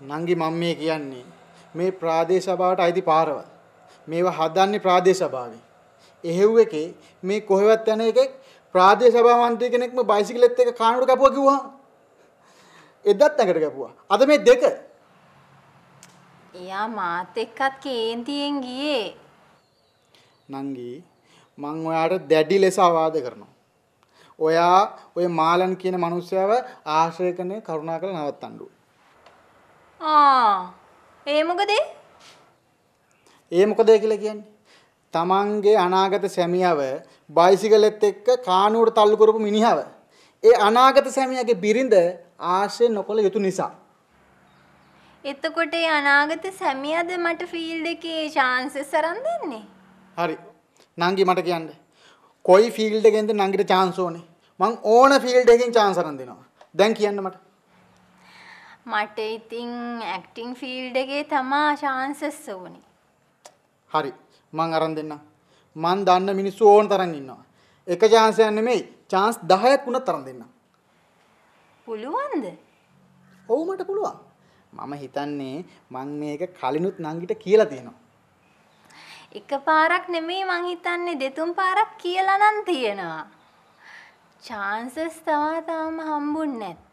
නංගි මම මේ කියන්නේ මේ ප්‍රාදේශ සභාවට අයිති පාරවල්. මේවා හදන්නේ ප්‍රාදේශ සභාවේ. එහෙව් එකේ මේ කොහෙවත් යන එකෙක් ප්‍රාදේශ සභාවන්තය කෙනෙක්ම බයිසිකලෙත් එක කානුවට කැපුවා කිව්වා. එදත් නැකට කැපුවා. අද මේ දෙක. එයා මාත් එක්කත් කේන්තියෙන් ගියේ. නංගි මං ඔයාට දැඩි ලෙස අවාද කරනවා. ඔයා ඔය මාලන් කියන මනුස්සයව ආශ්‍රය කරන කරුණාකර නවත්තන්න ඕනේ. ආ ඒ මොකද ඒ මොකද කියලා කියන්නේ? තමන්ගේ අනාගත සැමියාව බයිසිකලෙත් එක්ක කානුවට තල්ලු කරපු මිනිහව. ඒ අනාගත සැමියාගේ බිරිඳ ආශ්‍රය නොකළ යුතු නිසා. එතකොට ඒ අනාගත සැමියාද මට ෆීල්ඩ් එකේ chances අරන් දෙන්නේ? හරි. නංගි මට කියන්න. කොයි ෆීල්ඩ් එකෙන්ද නංගිට chance ඕනේ? මං ඕන ෆීල්ඩ් එකකින් chance අරන් දෙනවා. දැන් කියන්න මට. මට ඉතින් ඇක්ටිං ෆිල්ඩ් එකේ තමා chances ඕනේ. හරි. මං අරන් දෙන්න. මං දන්න මිනිස්සු ඕන තරම් ඉන්නවා. එක chance එකක් නෙමෙයි chance 10ක් වුණත් අරන් දෙන්න. පුළුවන්ද? ඔව් මට පුළුවන්. මම හිතන්නේ මං මේක කලිනුත් නංගිට කියලා තියෙනවා. එක පාරක් නෙමෙයි මං හිතන්නේ දෙතුන් පාරක් කියලා නම් තියෙනවා. chances තමා තාම හම්බුන්නේ නැත්තේ.